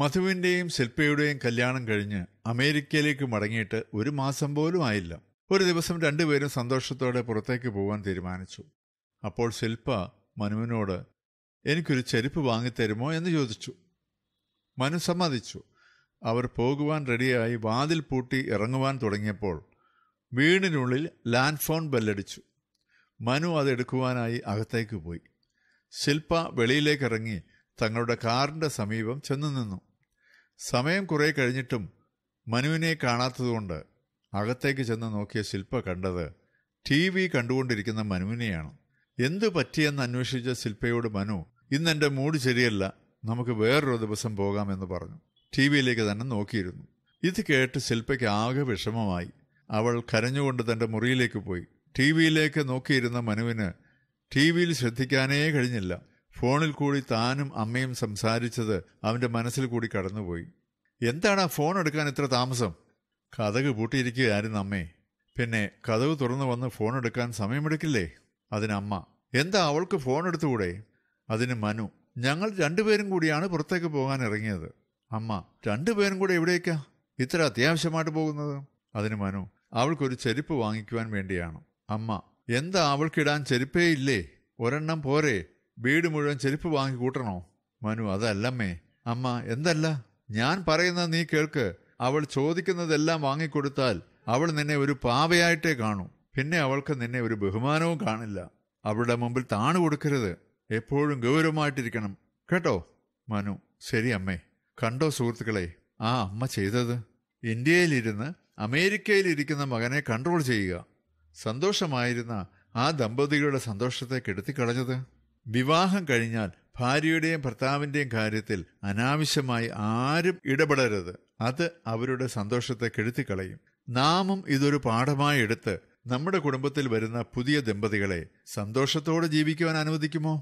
മധുവിന്റെയും ശില്പയുടെയും കല്യാണം കഴിഞ്ഞ് അമേരിക്കയിലേക്ക് മടങ്ങിയിട്ട് ഒരു മാസം പോലും ആയില്ല ഒരു ദിവസം രണ്ടുപേരും സന്തോഷത്തോടെ പുറത്തേക്ക് പോകാൻ തീരുമാനിച്ചു അപ്പോൾ ശില്പ മനുവിനോട് എനിക്കൊരു ചെരുപ്പ് വാങ്ങിത്തരുമോ എന്ന് ചോദിച്ചു മനു സമ്മതിച്ചു അവർ പോകുവാൻ റെഡിയായി വാതിൽ പൂട്ടി ഇറങ്ങുവാൻ തുടങ്ങിയപ്പോൾ വീടിനുള്ളിൽ ലാൻഡ് ഫോൺ ബെല്ലടിച്ചു മനു അതെടുക്കുവാനായി അകത്തേക്ക് പോയി ശില്പ വെളിയിലേക്ക് ഇറങ്ങി തങ്ങളുടെ കാറിന്റെ സമീപം ചെന്നു നിന്നു സമയം കുറെ കഴിഞ്ഞിട്ടും മനുവിനെ കാണാത്തതുകൊണ്ട് അകത്തേക്ക് ചെന്ന് നോക്കിയ ശില്പ കണ്ടത് ടി വി കണ്ടുകൊണ്ടിരിക്കുന്ന മനുവിനെയാണ് എന്തു പറ്റിയെന്ന് അന്വേഷിച്ച ശില്പയോട് മനു ഇന്ന് എൻ്റെ മൂഡ് ശരിയല്ല നമുക്ക് വേറൊരു ദിവസം പോകാമെന്ന് പറഞ്ഞു ടി വിയിലേക്ക് തന്നെ നോക്കിയിരുന്നു ഇത് കേട്ട് ശില്പയ്ക്ക് ആകെ വിഷമമായി അവൾ കരഞ്ഞുകൊണ്ട് തൻ്റെ മുറിയിലേക്ക് പോയി ടി വിയിലേക്ക് നോക്കിയിരുന്ന മനുവിന് ടി വിയിൽ ശ്രദ്ധിക്കാനേ കഴിഞ്ഞില്ല ഫോണിൽ കൂടി താനും അമ്മയും സംസാരിച്ചത് അവൻ്റെ മനസ്സിൽ കൂടി കടന്നുപോയി എന്താണ് ആ ഫോൺ എടുക്കാൻ ഇത്ര താമസം കഥക് പൂട്ടിയിരിക്കുകയായിരുന്നു അമ്മേ പിന്നെ കഥവ് തുറന്നു വന്ന് ഫോൺ എടുക്കാൻ സമയമെടുക്കില്ലേ അതിനമ്മ എന്താ അവൾക്ക് ഫോൺ എടുത്തുകൂടെ അതിന് മനു ഞങ്ങൾ രണ്ടുപേരും കൂടിയാണ് പുറത്തേക്ക് പോകാൻ ഇറങ്ങിയത് അമ്മ രണ്ടുപേരും കൂടെ എവിടേക്കാ ഇത്ര അത്യാവശ്യമായിട്ട് പോകുന്നത് അതിന് മനു അവൾക്കൊരു ചെരുപ്പ് വാങ്ങിക്കുവാൻ വേണ്ടിയാണ് അമ്മ എന്താ അവൾക്കിടാൻ ചെരുപ്പേ ഇല്ലേ ഒരെണ്ണം പോരെ വീട് മുഴുവൻ ചെരുപ്പ് വാങ്ങി കൂട്ടണോ മനു അതല്ലമ്മേ അമ്മ എന്തല്ല ഞാൻ പറയുന്നത് നീ കേൾക്ക് അവൾ ചോദിക്കുന്നതെല്ലാം വാങ്ങിക്കൊടുത്താൽ അവൾ നിന്നെ ഒരു പാവയായിട്ടേ കാണൂ പിന്നെ അവൾക്ക് നിന്നെ ഒരു ബഹുമാനവും കാണില്ല അവളുടെ മുമ്പിൽ താണു കൊടുക്കരുത് എപ്പോഴും ഗൗരവമായിട്ടിരിക്കണം കേട്ടോ മനു ശരി അമ്മേ കണ്ടോ സുഹൃത്തുക്കളെ ആ അമ്മ ചെയ്തത് ഇന്ത്യയിലിരുന്ന് അമേരിക്കയിലിരിക്കുന്ന മകനെ കൺട്രോൾ ചെയ്യുക സന്തോഷമായിരുന്ന ആ ദമ്പതികളുടെ സന്തോഷത്തെ കെടുത്തിക്കളഞ്ഞത് വിവാഹം കഴിഞ്ഞാൽ ഭാര്യയുടെയും ഭർത്താവിന്റെയും കാര്യത്തിൽ അനാവശ്യമായി ആരും ഇടപെടരുത് അത് അവരുടെ സന്തോഷത്തെ കെടുത്തിക്കളയും നാമും ഇതൊരു പാഠമായി എടുത്ത് നമ്മുടെ കുടുംബത്തിൽ വരുന്ന പുതിയ ദമ്പതികളെ സന്തോഷത്തോടെ ജീവിക്കുവാൻ അനുവദിക്കുമോ